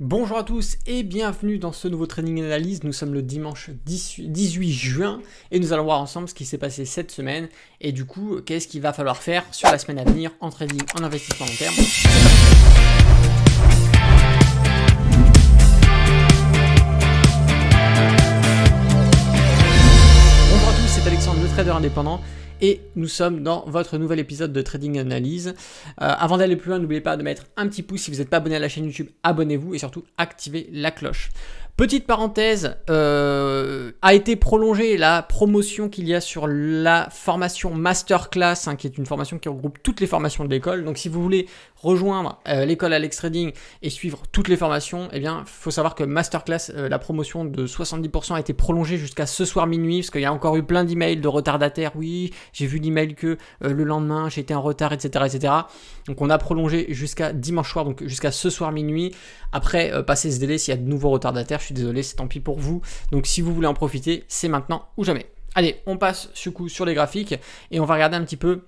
Bonjour à tous et bienvenue dans ce nouveau Training Analyse. Nous sommes le dimanche 18 juin et nous allons voir ensemble ce qui s'est passé cette semaine et du coup qu'est-ce qu'il va falloir faire sur la semaine à venir en trading, en investissement long terme. Bonjour à tous, c'est Alexandre le trader indépendant et nous sommes dans votre nouvel épisode de Trading Analyse. Euh, avant d'aller plus loin, n'oubliez pas de mettre un petit pouce si vous n'êtes pas abonné à la chaîne YouTube, abonnez-vous et surtout activez la cloche. Petite parenthèse, euh, a été prolongée la promotion qu'il y a sur la formation Masterclass, hein, qui est une formation qui regroupe toutes les formations de l'école. Donc si vous voulez rejoindre euh, l'école Alex Trading et suivre toutes les formations, eh bien, faut savoir que Masterclass, euh, la promotion de 70% a été prolongée jusqu'à ce soir minuit, parce qu'il y a encore eu plein d'emails de retardataires. Oui, j'ai vu l'email que le lendemain, j'étais en retard, etc., etc. Donc on a prolongé jusqu'à dimanche soir, donc jusqu'à ce soir minuit. Après, passer ce délai, s'il y a de nouveaux retardataires, je suis désolé, c'est tant pis pour vous. Donc si vous voulez en profiter, c'est maintenant ou jamais. Allez, on passe ce coup sur les graphiques et on va regarder un petit peu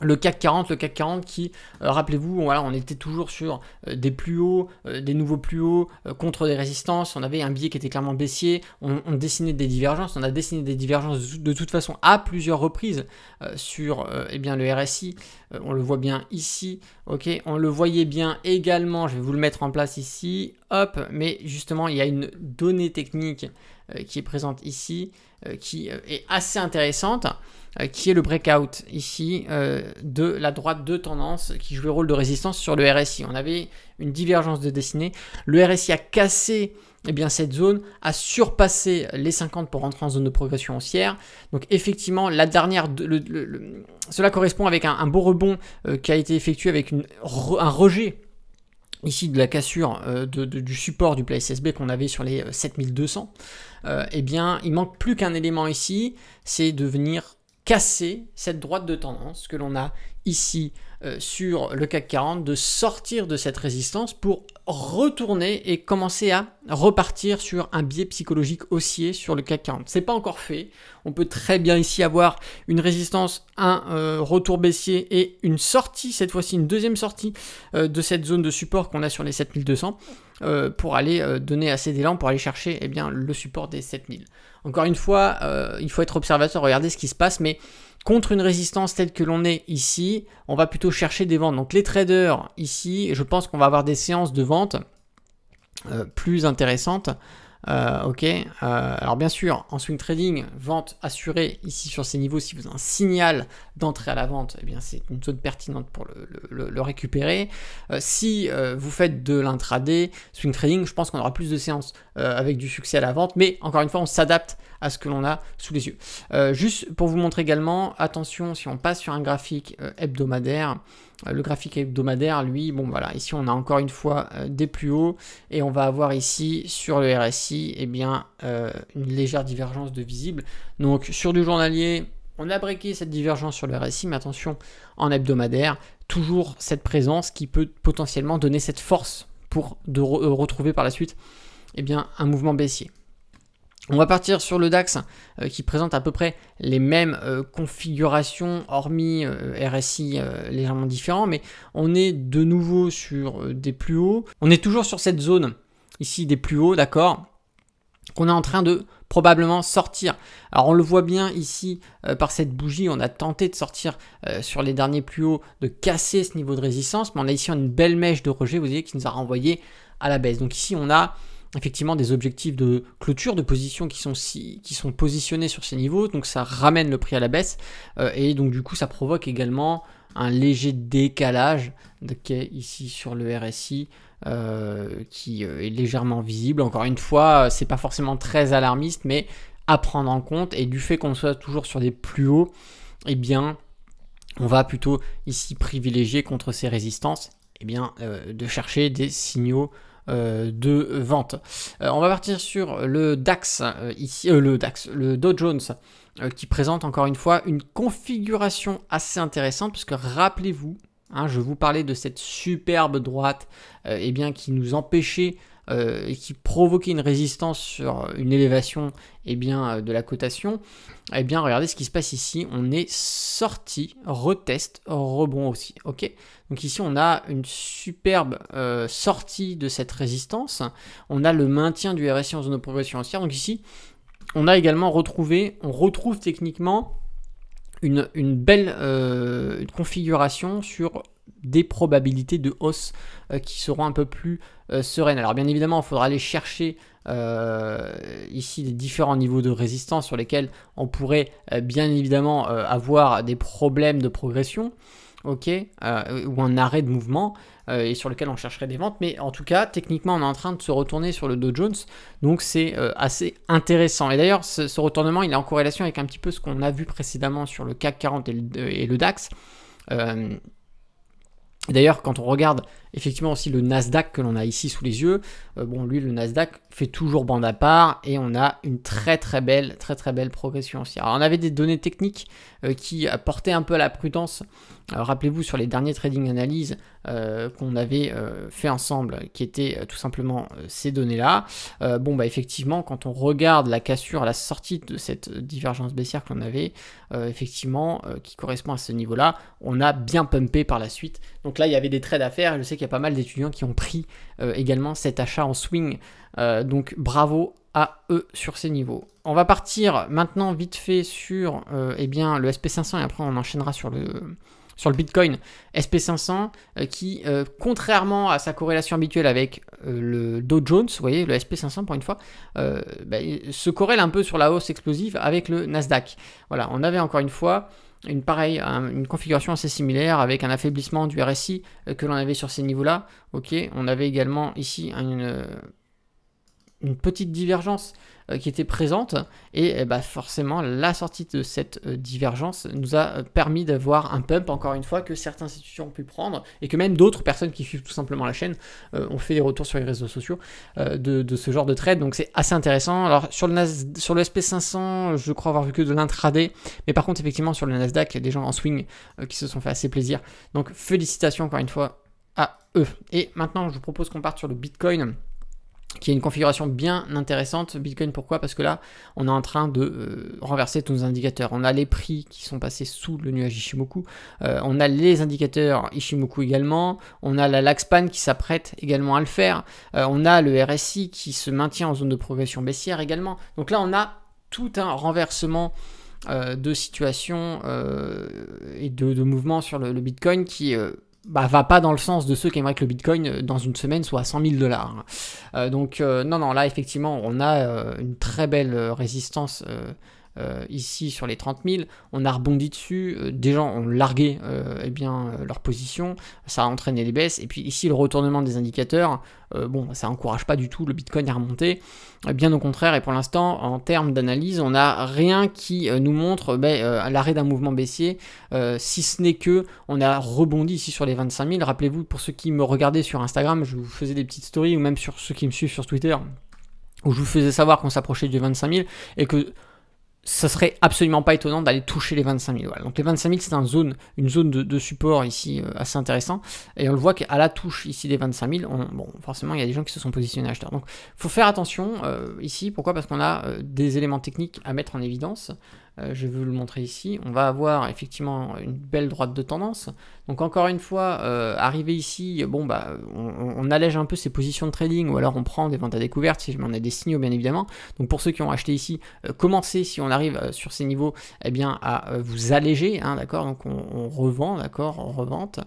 le CAC 40, le CAC 40 qui, euh, rappelez-vous, on était toujours sur euh, des plus hauts, euh, des nouveaux plus hauts contre des résistances. On avait un billet qui était clairement baissier. On, dessinait des divergences. On a dessiné des divergences de, toute façon à plusieurs reprises sur eh bien, le RSI. on le voit bien ici. ok on le voyait bien également. Je vais vous le mettre en place ici. Hop. Mais justement, il y a une donnée technique euh, qui est présente ici, euh, qui euh, est assez intéressante, qui est le breakout ici de la droite de tendance qui joue le rôle de résistance sur le RSI. On avait une divergence de dessinée. Le RSI a cassé eh bien, cette zone a surpassé les 50 pour rentrer en zone de progression haussière. Donc effectivement, la dernière, cela correspond avec un, beau rebond qui a été effectué avec un rejet ici de la cassure euh, du support du play SSB qu'on avait sur les 7200, euh, euh, eh bien, il manque plus qu'un élément ici, c'est de venir casser cette droite de tendance que l'on a ici euh, sur le CAC 40 de sortir de cette résistance pour retourner et commencer à repartir sur un biais psychologique haussier sur le CAC 40. C'est pas encore fait. On peut très bien ici avoir une résistance, un euh, retour baissier et une sortie, cette fois-ci une deuxième sortie euh, de cette zone de support qu'on a sur les 7200 pour aller donner assez d'élan pour aller chercher eh bien, le support des 7000. Encore une fois, il faut être observateur, regarder ce qui se passe, mais Contre une résistance telle que l'on est ici, on va plutôt chercher des ventes. Donc les traders ici, je pense qu'on va avoir des séances de vente euh, plus intéressantes euh, ok, euh, alors bien sûr, en swing trading, vente assurée ici sur ces niveaux, si vous avez un signal d'entrée à la vente, et eh bien c'est une zone pertinente pour le, récupérer. Euh, si vous faites de l'intraday, swing trading, je pense qu'on aura plus de séances avec du succès à la vente, mais encore une fois, on s'adapte à ce que l'on a sous les yeux. juste pour vous montrer également, attention, si on passe sur un graphique hebdomadaire, le graphique hebdomadaire, lui, bon voilà, ici on a encore une fois des plus hauts et on va avoir ici sur le RSI et eh bien, euh, une légère divergence de visible. Donc sur du journalier, on a breaké cette divergence sur le RSI, mais attention, en hebdomadaire, toujours cette présence qui peut potentiellement donner cette force pour de euh, retrouver par la suite et eh bien, un mouvement baissier. On va partir sur le DAX euh, qui présente à peu près les mêmes configurations, hormis RSI légèrement différent, mais on est de nouveau sur des plus hauts. On est toujours sur cette zone ici des plus hauts, d'accord qu'on est en train de probablement sortir. Alors on le voit bien ici euh, par cette bougie, on a tenté de sortir euh, sur les derniers plus hauts, de casser ce niveau de résistance, mais on a ici une belle mèche de rejet, vous voyez, qui nous a renvoyé à la baisse. Donc ici on a effectivement des objectifs de clôture de position qui sont, qui sont positionnés sur ces niveaux, donc ça ramène le prix à la baisse, euh, et donc du coup ça provoque également un léger décalage de quai ici sur le RSI euh, qui euh, est légèrement visible. Encore une fois, c'est pas forcément très alarmiste, mais à prendre en compte. Et du fait qu'on soit toujours sur des plus hauts, eh bien, on va plutôt ici privilégier contre ces résistances, eh bien, euh, de chercher des signaux de vente. on va partir sur le DAX ici, le DAX, le Dow Jones qui présente encore une fois une configuration assez intéressante puisque rappelez-vous Hein, je vous parlais de cette superbe droite euh, eh bien, qui nous empêchait euh, et qui provoquait une résistance sur euh, une élévation eh bien, de la cotation. Eh bien, regardez ce qui se passe ici. On est sorti, retest, rebond aussi. ok Donc ici, on a une superbe sortie de cette résistance. On a le maintien du RSI en zone de progression haussière. Donc ici, on a également retrouvé, on retrouve techniquement une, belle euh, configuration sur des probabilités de hausse euh, qui seront un peu plus euh, sereines. Alors bien évidemment, il faudra aller chercher ici les différents niveaux de résistance sur lesquels on pourrait bien évidemment avoir des problèmes de progression ok, euh, ou un arrêt de mouvement, euh, et sur lequel on chercherait des ventes. Mais en tout cas, techniquement, on est en train de se retourner sur le Dow Jones, donc c'est euh, assez intéressant. Et d'ailleurs, ce, retournement, il est en corrélation avec un petit peu ce qu'on a vu précédemment sur le CAC 40 et le, DAX. D'ailleurs, quand on regarde effectivement aussi le Nasdaq que l'on a ici sous les yeux, bon, lui, le Nasdaq fait toujours bande à part et on a une très très belle, très très belle progression aussi. Alors, on avait des données techniques qui portaient un peu à la prudence Rappelez-vous sur les derniers trading analyses euh, qu'on avait euh, fait ensemble, qui étaient euh, tout simplement ces données-là. bon, bah effectivement, quand on regarde la cassure à la sortie de cette divergence baissière qu'on avait, effectivement, qui correspond à ce niveau-là, on a bien pumpé par la suite. Donc là, il y avait des trades à faire. Je sais qu'il y a pas mal d'étudiants qui ont pris également cet achat en swing. donc bravo à eux sur ces niveaux. On va partir maintenant vite fait sur eh bien, le SP500 et après on enchaînera sur le, sur le Bitcoin SP500 euh, qui, euh, contrairement à sa corrélation habituelle avec euh, le Dow Jones, vous voyez, le SP500 pour une fois, ben, se corrèle un peu sur la hausse explosive avec le Nasdaq. Voilà, on avait encore une fois une pareille, une configuration assez similaire avec un affaiblissement du RSI que l'on avait sur ces niveaux-là. Ok, on avait également ici une une petite divergence euh, qui était présente et eh bah, forcément la sortie de cette euh, divergence nous a euh, permis d'avoir un pump encore une fois que certaines institutions ont pu prendre et que même d'autres personnes qui suivent tout simplement la chaîne ont fait des retours sur les réseaux sociaux de, ce genre de trade donc c'est assez intéressant alors sur le, Nas, sur le SP500 je crois avoir vu que de l'intraday mais par contre effectivement sur le Nasdaq il y a des gens en swing qui se sont fait assez plaisir donc félicitations encore une fois à eux et maintenant je vous propose qu'on parte sur le Bitcoin qui est une configuration bien intéressante. Bitcoin, pourquoi Parce que là, on est en train de euh, renverser tous nos indicateurs. On a les prix qui sont passés sous le nuage Ishimoku. Euh, on a les indicateurs Ishimoku également. On a la Laxpan qui s'apprête également à le faire. Euh, on a le RSI qui se maintient en zone de progression baissière également. Donc là, on a tout un renversement de situation et de, mouvement sur le Bitcoin qui bah, va pas dans le sens de ceux qui aimeraient que le Bitcoin euh, dans une semaine soit à 100 000 dollars. Euh, donc euh, non, non, là effectivement on a une très belle résistance euh, ici sur les 30 000, on a rebondi dessus, euh, des gens ont largué euh, eh bien, leur position, ça a entraîné des baisses, et puis ici le retournement des indicateurs, bon, ça encourage pas du tout le Bitcoin à remonter, bien au contraire, et pour l'instant, en termes d'analyse, on n'a rien qui nous montre ben, l'arrêt d'un mouvement baissier, si ce n'est que on a rebondi ici sur les 25 000, rappelez-vous, pour ceux qui me regardaient sur Instagram, je vous faisais des petites stories, ou même sur ceux qui me suivent sur Twitter, où je vous faisais savoir qu'on s'approchait du 25 000 et que ça serait absolument pas étonnant d'aller toucher les 25 000. Donc les 25 000, c'est une zone, une zone de, support ici euh, assez intéressant. Et on le voit qu'à la touche ici des 25 000, on, bon, forcément, il y a des gens qui se sont positionnés acheteurs. Donc faut faire attention euh, ici. Pourquoi Parce qu'on a euh, des éléments techniques à mettre en évidence. Euh, je vais vous le montrer ici, on va avoir effectivement une belle droite de tendance. Donc encore une fois, arriver euh, arrivé ici, bon bah on, allège un peu ses positions de trading ou alors on prend des ventes à découverte si on a des signaux bien évidemment. Donc pour ceux qui ont acheté ici, euh, commencez si on arrive sur ces niveaux, eh bien à vous alléger, hein, d'accord. Donc on, on revend, d'accord, on revente.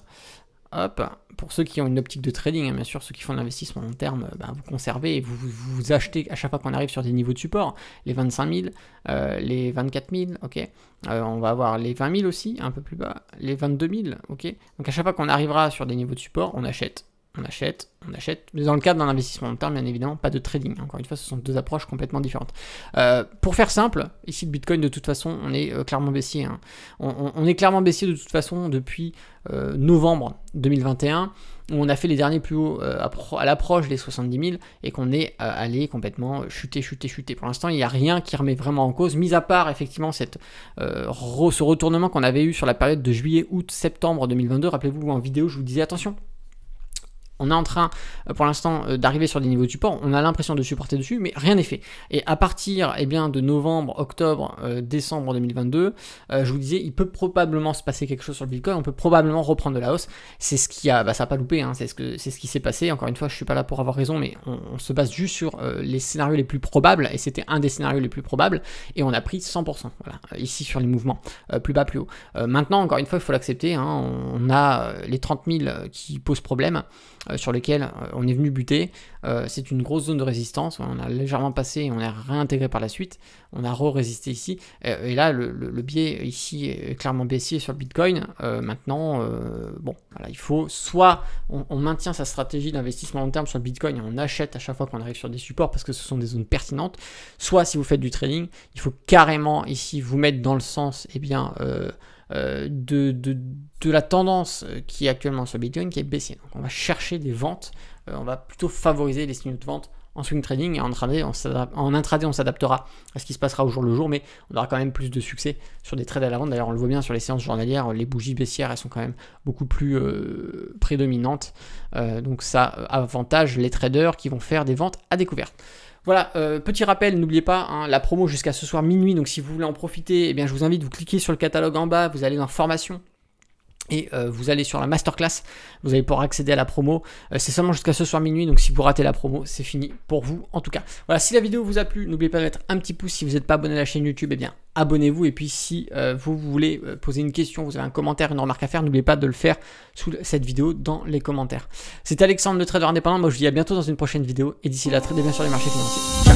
Hop. Pour ceux qui ont une optique de trading, hein, bien sûr, ceux qui font de l'investissement long terme, bah, vous conservez et vous, vous, achetez à chaque fois qu'on arrive sur des niveaux de support, les 25 000, euh, les 24 000, ok. Euh, on va avoir les 20 000 aussi, un peu plus bas, les 22 000, ok. Donc à chaque fois qu'on arrivera sur des niveaux de support, on achète on achète, on achète. Mais dans le cadre d'un investissement long terme, bien évidemment, pas de trading. Encore une fois, ce sont deux approches complètement différentes. Euh, pour faire simple, ici le Bitcoin, de toute façon, on est euh, clairement baissier. Hein. On, est clairement baissier de toute façon depuis euh, novembre 2021, où on a fait les derniers plus hauts à, l'approche des 70 000 et qu'on est allé complètement chuter, chuter, chuter. Pour l'instant, il n'y a rien qui remet vraiment en cause, mis à part effectivement ce retournement qu'on avait eu sur la période de juillet, août, septembre 2022. Rappelez-vous en vidéo, je vous disais attention on est en train, euh, pour l'instant, euh, d'arriver sur des niveaux de support. On a l'impression de supporter dessus, mais rien n'est fait. Et à partir eh bien, de novembre, octobre, euh, décembre 2022, je vous disais, il peut probablement se passer quelque chose sur le Bitcoin. On peut probablement reprendre de la hausse. C'est ce qui a, bah, ça pas loupé. Hein. c'est ce ce qui s'est passé. Encore une fois, je suis pas là pour avoir raison, mais on, se base juste sur les scénarios les plus probables. Et c'était un des scénarios les plus probables. Et on a pris 100%. Voilà, ici sur les mouvements, plus bas, plus haut. maintenant, encore une fois, il faut l'accepter. Hein. on a les 30 000 qui posent problème. Euh, sur lesquels euh, on est venu buter. Euh, c'est une grosse zone de résistance. On a légèrement passé et on est réintégré par la suite. On a re-résisté ici. et là, le, biais ici est clairement baissier sur le Bitcoin. maintenant, bon, voilà, il faut soit on, maintient sa stratégie d'investissement long terme sur le Bitcoin et on achète à chaque fois qu'on arrive sur des supports parce que ce sont des zones pertinentes. Soit si vous faites du trading, il faut carrément ici vous mettre dans le sens, et eh bien, euh, de, de, la tendance euh, qui est actuellement sur Bitcoin qui est baissée. Donc on va chercher des ventes, euh, on va plutôt favoriser les signaux de vente en swing trading et en intraday, on en on s'adaptera à ce qui se passera au jour le jour, mais on aura quand même plus de succès sur des trades à la vente. D'ailleurs, on le voit bien sur les séances journalières, les bougies baissières, elles sont quand même beaucoup plus prédominantes. donc ça avantage les traders qui vont faire des ventes à découverte. Voilà, euh, petit rappel, n'oubliez pas, hein, la promo jusqu'à ce soir minuit, donc si vous voulez en profiter, eh bien, je vous invite, vous cliquez sur le catalogue en bas, vous allez dans Formation, et euh, vous allez sur la masterclass, vous allez pouvoir accéder à la promo. Euh, c'est seulement jusqu'à ce soir minuit, donc si vous ratez la promo, c'est fini pour vous en tout cas. Voilà, si la vidéo vous a plu, n'oubliez pas de mettre un petit pouce. Si vous n'êtes pas abonné à la chaîne YouTube, eh bien abonnez-vous. Et puis si euh, vous voulez poser une question, vous avez un commentaire, une remarque à faire, n'oubliez pas de le faire sous cette vidéo dans les commentaires. C'est Alexandre le trader indépendant, moi je vous dis à bientôt dans une prochaine vidéo. Et d'ici là, tradez bien sur les marchés financiers.